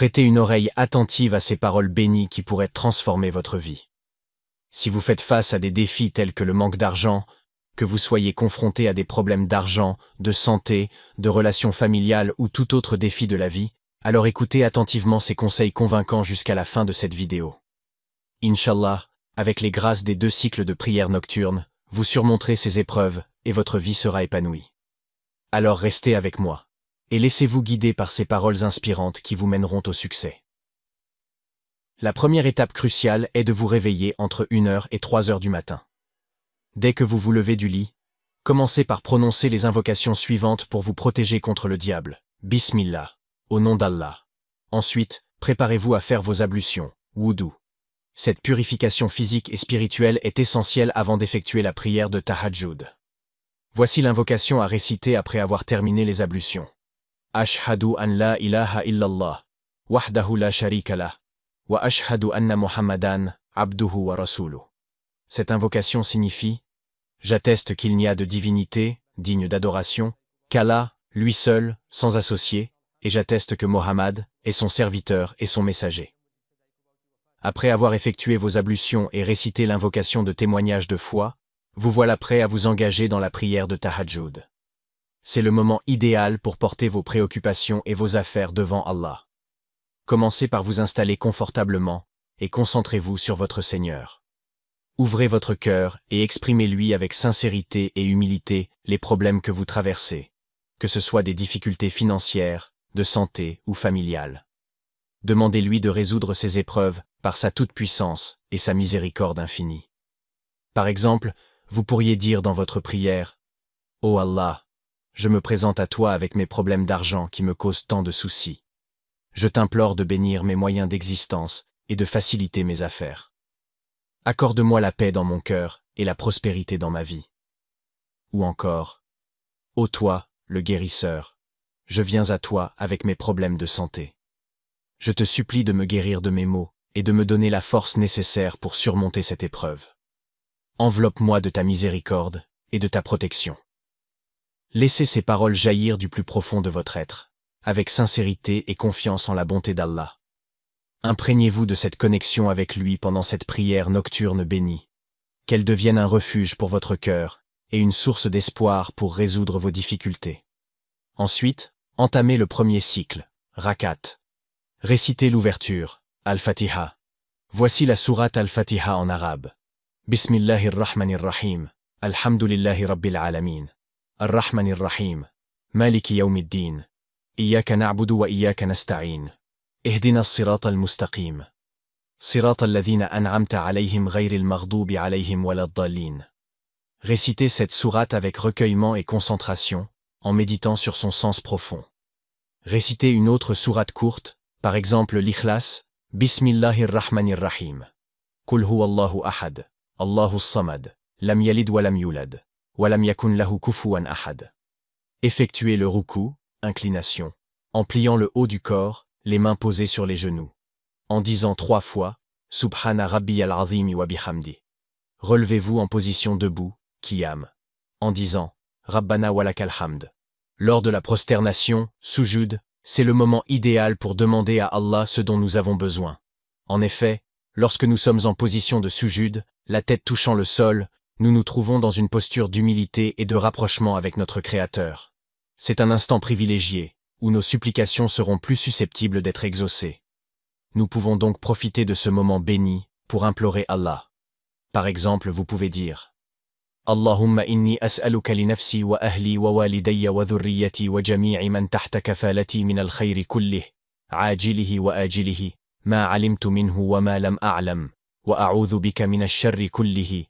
Prêtez une oreille attentive à ces paroles bénies qui pourraient transformer votre vie. Si vous faites face à des défis tels que le manque d'argent, que vous soyez confronté à des problèmes d'argent, de santé, de relations familiales ou tout autre défi de la vie, alors écoutez attentivement ces conseils convaincants jusqu'à la fin de cette vidéo. Inshallah, avec les grâces des deux cycles de prière nocturne, vous surmonterez ces épreuves et votre vie sera épanouie. Alors restez avec moi et laissez-vous guider par ces paroles inspirantes qui vous mèneront au succès. La première étape cruciale est de vous réveiller entre 1h et 3h du matin. Dès que vous vous levez du lit, commencez par prononcer les invocations suivantes pour vous protéger contre le diable. Bismillah, au nom d'Allah. Ensuite, préparez-vous à faire vos ablutions, wudu. Cette purification physique et spirituelle est essentielle avant d'effectuer la prière de Tahajjud. Voici l'invocation à réciter après avoir terminé les ablutions. أشهد أن لا Cette invocation signifie J'atteste qu'il n'y a de divinité, digne d'adoration, qu'Allah, lui seul, sans associé, et j'atteste que Mohammed est son serviteur et son messager. Après avoir effectué vos ablutions et récité l'invocation de témoignage de foi, vous voilà prêt à vous engager dans la prière de Tahajjud c'est le moment idéal pour porter vos préoccupations et vos affaires devant Allah. Commencez par vous installer confortablement et concentrez-vous sur votre Seigneur. Ouvrez votre cœur et exprimez-lui avec sincérité et humilité les problèmes que vous traversez, que ce soit des difficultés financières, de santé ou familiales. Demandez-lui de résoudre ces épreuves par sa toute-puissance et sa miséricorde infinie. Par exemple, vous pourriez dire dans votre prière Ô oh Allah, je me présente à toi avec mes problèmes d'argent qui me causent tant de soucis. Je t'implore de bénir mes moyens d'existence et de faciliter mes affaires. Accorde-moi la paix dans mon cœur et la prospérité dans ma vie. Ou encore, Ô toi, le guérisseur, je viens à toi avec mes problèmes de santé. Je te supplie de me guérir de mes maux et de me donner la force nécessaire pour surmonter cette épreuve. Enveloppe-moi de ta miséricorde et de ta protection. Laissez ces paroles jaillir du plus profond de votre être, avec sincérité et confiance en la bonté d'Allah. Imprégnez-vous de cette connexion avec lui pendant cette prière nocturne bénie. Qu'elle devienne un refuge pour votre cœur et une source d'espoir pour résoudre vos difficultés. Ensuite, entamez le premier cycle, Rakat. Récitez l'ouverture, Al-Fatiha. Voici la sourate Al-Fatiha en arabe. Bismillahirrahmanirrahim. Alhamdulillahi Rabbil الرحمن الرحيم مالك يوم الدين إياك نعبد وإياك نستعين اهدنا الصراط المستقيم صراط الذين أنعمت عليهم غير المغضوب عليهم ولا الضالين Récitez cette sourate avec recueillement et concentration, en méditant sur son sens profond. Récitez une autre sourate courte, par exemple l'Ikhlas, Bismillahir Rahmanir Rahim. Kul Allahu Ahad, Allahu Samad, Lam Yalid wa Lam Yulad. Walam yakun lahu ahad. Effectuez le ruku, inclination, en pliant le haut du corps, les mains posées sur les genoux. En disant trois fois, Subhana Rabbi al-Azim wa bihamdi. Relevez-vous en position debout, Qiyam, en disant Rabbana walakal hamd. Lors de la prosternation, sujud, c'est le moment idéal pour demander à Allah ce dont nous avons besoin. En effet, lorsque nous sommes en position de sujud, la tête touchant le sol, nous nous trouvons dans une posture d'humilité et de rapprochement avec notre Créateur. C'est un instant privilégié, où nos supplications seront plus susceptibles d'être exaucées. Nous pouvons donc profiter de ce moment béni pour implorer Allah. Par exemple, vous pouvez dire Allahumma inni as'aluka li nafsi wa ahli wa walidayya wa dhurriyyati wa jami'i man tahta kafalati min al-khayri kullih, ajilihi wa ajilihi, ma alimtu minhu wa ma lam a'lam, wa a'udhu bika min kullihi,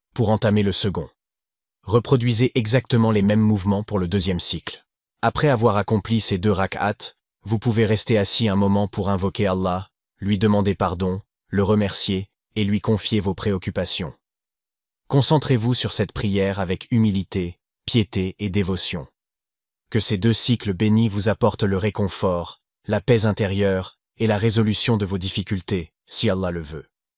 pour entamer le second. Reproduisez exactement les mêmes mouvements pour le deuxième cycle. Après avoir accompli ces deux rak'at, vous pouvez rester assis un moment pour invoquer Allah, lui demander pardon, le remercier et lui confier vos préoccupations. Concentrez-vous sur cette prière avec humilité, piété et dévotion. Que ces deux cycles bénis vous apportent le réconfort, la paix intérieure et la résolution de vos difficultés, si Allah le veut.